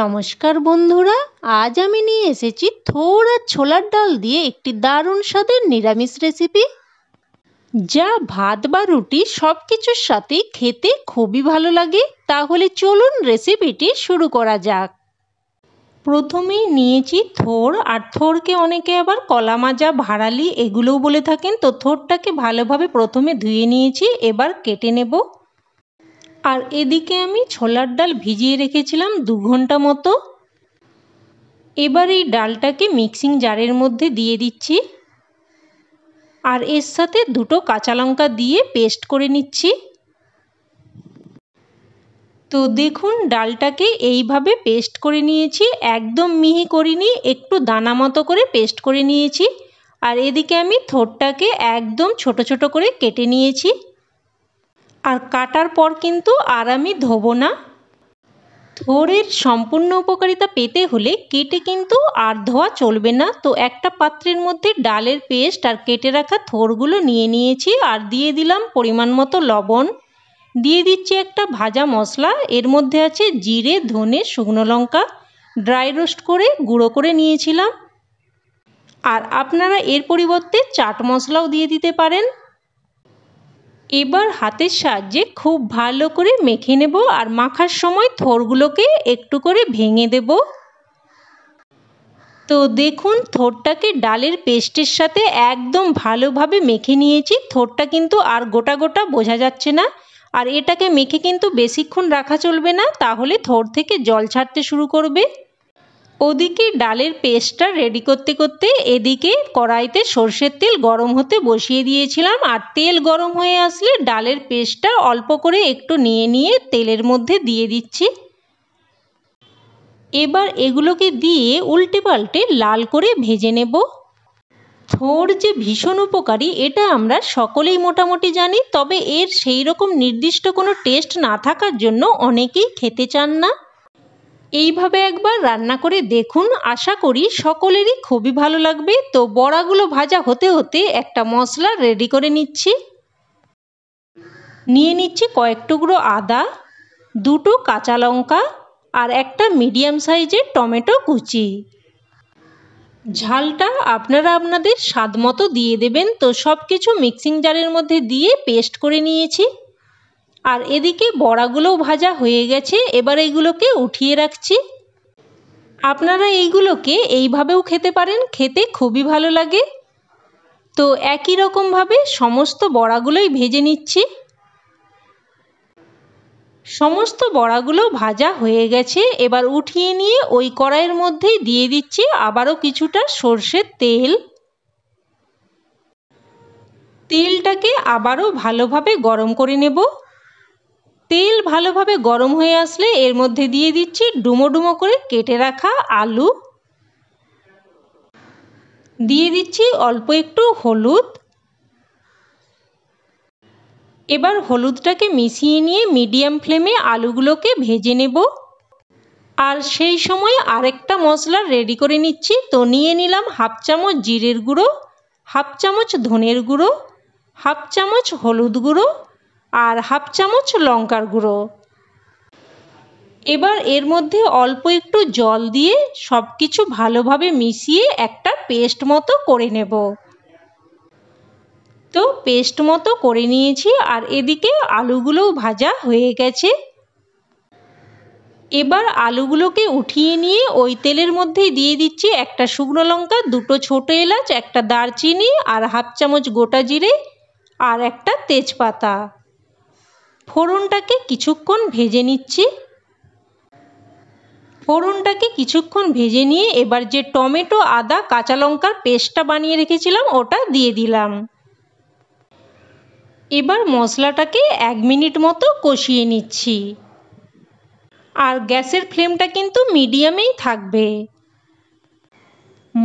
নমস্কার বন্ধুরা আজ আমি নিয়ে এসেছি থোর আর ছোলার ডাল দিয়ে একটি দারুণ স্বাদের নিরামিষ রেসিপি যা ভাত বা রুটি সব কিছুর সাথে খেতে খুবই ভালো লাগে তাহলে চলুন রেসিপিটি শুরু করা যাক প্রথমেই নিয়েছি থোর আর থোরকে অনেকে আবার কলা মাজা ভাড়ালি এগুলোও বলে থাকেন তো থোরটাকে ভালোভাবে প্রথমে ধুয়ে নিয়েছি এবার কেটে নেবো আর এদিকে আমি ছোলার ডাল ভিজিয়ে রেখেছিলাম দু ঘন্টা মতো এবার এই ডালটাকে মিক্সিং জারের মধ্যে দিয়ে দিচ্ছি আর এর সাথে দুটো কাঁচা লঙ্কা দিয়ে পেস্ট করে নিচ্ছি তো দেখুন ডালটাকে এইভাবে পেস্ট করে নিয়েছি একদম মিহি করিনি একটু দানা মতো করে পেস্ট করে নিয়েছি আর এদিকে আমি থোরটাকে একদম ছোট ছোট করে কেটে নিয়েছি আর কাটার পর কিন্তু আর আমি ধোবো না থোরের সম্পূর্ণ উপকারিতা পেতে হলে কেটে কিন্তু আর ধোয়া চলবে না তো একটা পাত্রের মধ্যে ডালের পেস্ট আর কেটে রাখা থোরগুলো নিয়ে নিয়েছি আর দিয়ে দিলাম পরিমাণ মতো লবণ দিয়ে দিচ্ছি একটা ভাজা মশলা এর মধ্যে আছে জিরে ধনে শুকনো লঙ্কা ড্রাই রোস্ট করে গুঁড়ো করে নিয়েছিলাম আর আপনারা এর পরিবর্তে চাট মশলাও দিয়ে দিতে পারেন এবার হাতের সাহায্যে খুব ভালো করে মেখে নেব আর মাখার সময় থোরগুলোকে একটু করে ভেঙে দেব তো দেখুন থোরটাকে ডালের পেস্টের সাথে একদম ভালোভাবে মেখে নিয়েছি থোরটা কিন্তু আর গোটা গোটা বোঝা যাচ্ছে না আর এটাকে মেখে কিন্তু বেশিক্ষণ রাখা চলবে না তাহলে থোর থেকে জল ছাড়তে শুরু করবে ওদিকে ডালের পেস্টটা রেডি করতে করতে এদিকে কড়াইতে সর্ষের তেল গরম হতে বসিয়ে দিয়েছিলাম আর তেল গরম হয়ে আসলে ডালের পেস্টটা অল্প করে একটু নিয়ে নিয়ে তেলের মধ্যে দিয়ে দিচ্ছি এবার এগুলোকে দিয়ে উল্টে পাল্টে লাল করে ভেজে নেব থোর যে ভীষণ উপকারী এটা আমরা সকলেই মোটামুটি জানি তবে এর সেই রকম নির্দিষ্ট কোনো টেস্ট না থাকার জন্য অনেকেই খেতে চান না এইভাবে একবার রান্না করে দেখুন আশা করি সকলেরই খুবই ভালো লাগবে তো বড়াগুলো ভাজা হতে হতে একটা মশলা রেডি করে নিচ্ছি নিয়ে নিচ্ছি কয়েক টুকরো আদা দুটো কাঁচা লঙ্কা আর একটা মিডিয়াম সাইজের টমেটো কুচি ঝালটা আপনারা আপনাদের স্বাদ মতো দিয়ে দেবেন তো সব কিছু মিক্সিং জারের মধ্যে দিয়ে পেস্ট করে নিয়েছি আর এদিকে বড়াগুলোও ভাজা হয়ে গেছে এবার এইগুলোকে উঠিয়ে রাখছি আপনারা এইগুলোকে এইভাবেও খেতে পারেন খেতে খুবই ভালো লাগে তো একই রকমভাবে সমস্ত বড়াগুলোই ভেজে নিচ্ছি সমস্ত বড়াগুলো ভাজা হয়ে গেছে এবার উঠিয়ে নিয়ে ওই কড়াইয়ের মধ্যেই দিয়ে দিচ্ছি আবারও কিছুটা সর্ষের তেল তেলটাকে আবারও ভালোভাবে গরম করে নেবো তেল ভালোভাবে গরম হয়ে আসলে এর মধ্যে দিয়ে দিচ্ছি ডুমো ডুমো করে কেটে রাখা আলু দিয়ে দিচ্ছি অল্প একটু হলুদ এবার হলুদটাকে মিশিয়ে নিয়ে মিডিয়াম ফ্লেমে আলুগুলোকে ভেজে নেব আর সেই সময় আরেকটা মশলা রেডি করে নিচ্ছি তো নিয়ে নিলাম হাফ চামচ জিরের গুঁড়ো হাফ চামচ ধনের গুঁড়ো হাফ চামচ হলুদ গুঁড়ো আর হাফ চামচ লঙ্কার গুঁড়ো এবার এর মধ্যে অল্প একটু জল দিয়ে সব কিছু ভালোভাবে মিশিয়ে একটা পেস্ট মতো করে নেব তো পেস্ট মতো করে নিয়েছি আর এদিকে আলুগুলোও ভাজা হয়ে গেছে এবার আলুগুলোকে উঠিয়ে নিয়ে ওই তেলের মধ্যে দিয়ে দিচ্ছি একটা শুকনো লঙ্কা দুটো ছোট এলাচ একটা দারচিনি আর হাফ চামচ গোটা জিরে আর একটা তেজপাতা ফোড়নটাকে কিছুক্ষণ ভেজে নিচ্ছি ফোড়নটাকে কিছুক্ষণ ভেজে নিয়ে এবার যে টমেটো আদা কাঁচা লঙ্কার পেস্টটা বানিয়ে রেখেছিলাম ওটা দিয়ে দিলাম এবার মশলাটাকে এক মিনিট মতো কষিয়ে নিচ্ছি আর গ্যাসের ফ্লেমটা কিন্তু মিডিয়ামেই থাকবে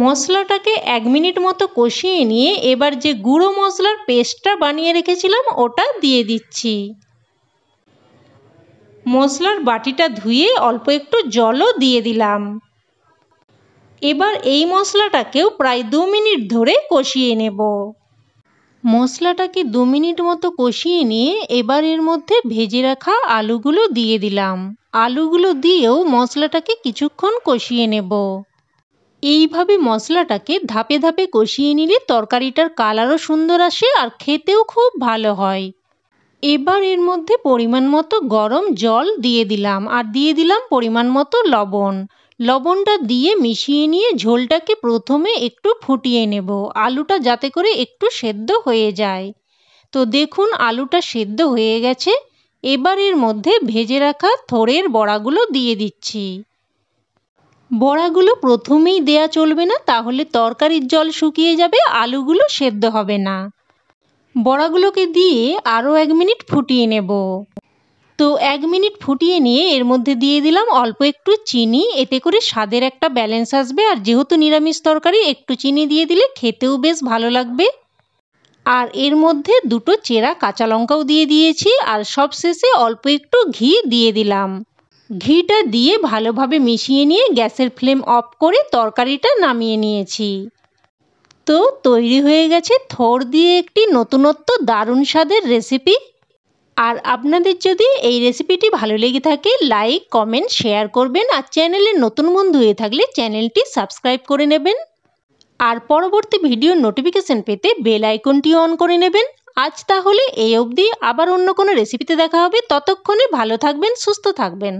মশলাটাকে এক মিনিট মতো কষিয়ে নিয়ে এবার যে গুঁড়ো মশলার পেস্টটা বানিয়ে রেখেছিলাম ওটা দিয়ে দিচ্ছি মশলার বাটিটা ধুয়ে অল্প একটু জলও দিয়ে দিলাম এবার এই মশলাটাকেও প্রায় দু মিনিট ধরে কষিয়ে নেব মশলাটাকে দু মিনিট মতো কষিয়ে নিয়ে এবার এর মধ্যে ভেজে রাখা আলুগুলো দিয়ে দিলাম আলুগুলো দিয়েও মশলাটাকে কিছুক্ষণ কষিয়ে নেব এইভাবে মশলাটাকে ধাপে ধাপে কষিয়ে নিলে তরকারিটার কালারও সুন্দর আসে আর খেতেও খুব ভালো হয় এবার এর মধ্যে পরিমাণ মতো গরম জল দিয়ে দিলাম আর দিয়ে দিলাম পরিমাণ মতো লবণ লবণটা দিয়ে মিশিয়ে নিয়ে ঝোলটাকে প্রথমে একটু ফুটিয়ে নেব আলুটা যাতে করে একটু সেদ্ধ হয়ে যায় তো দেখুন আলুটা সেদ্ধ হয়ে গেছে এবার এর মধ্যে ভেজে রাখা থোরের বড়াগুলো দিয়ে দিচ্ছি বড়াগুলো প্রথমেই দেয়া চলবে না তাহলে তরকারির জল শুকিয়ে যাবে আলুগুলো সেদ্ধ হবে না বড়াগুলোকে দিয়ে আরও এক মিনিট ফুটিয়ে নেব তো এক মিনিট ফুটিয়ে নিয়ে এর মধ্যে দিয়ে দিলাম অল্প একটু চিনি এতে করে স্বাদের একটা ব্যালেন্স আসবে আর যেহেতু নিরামিষ তরকারি একটু চিনি দিয়ে দিলে খেতেও বেশ ভালো লাগবে আর এর মধ্যে দুটো চেরা কাঁচা লঙ্কাও দিয়ে দিয়েছি আর সবশেষে অল্প একটু ঘি দিয়ে দিলাম ঘিটা দিয়ে ভালোভাবে মিশিয়ে নিয়ে গ্যাসের ফ্লেম অফ করে তরকারিটা নামিয়ে নিয়েছি তো তৈরি হয়ে গেছে থোর দিয়ে একটি নতুনত্ব দারুণ স্বাদের রেসিপি আর আপনাদের যদি এই রেসিপিটি ভালো লেগে থাকে লাইক কমেন্ট শেয়ার করবেন আর চ্যানেলে নতুন বন্ধু হয়ে থাকলে চ্যানেলটি সাবস্ক্রাইব করে নেবেন আর পরবর্তী ভিডিও নোটিফিকেশন পেতে বেল আইকনটি অন করে নেবেন আজ তাহলে এই অবধি আবার অন্য কোনো রেসিপিতে দেখা হবে ততক্ষণে ভালো থাকবেন সুস্থ থাকবেন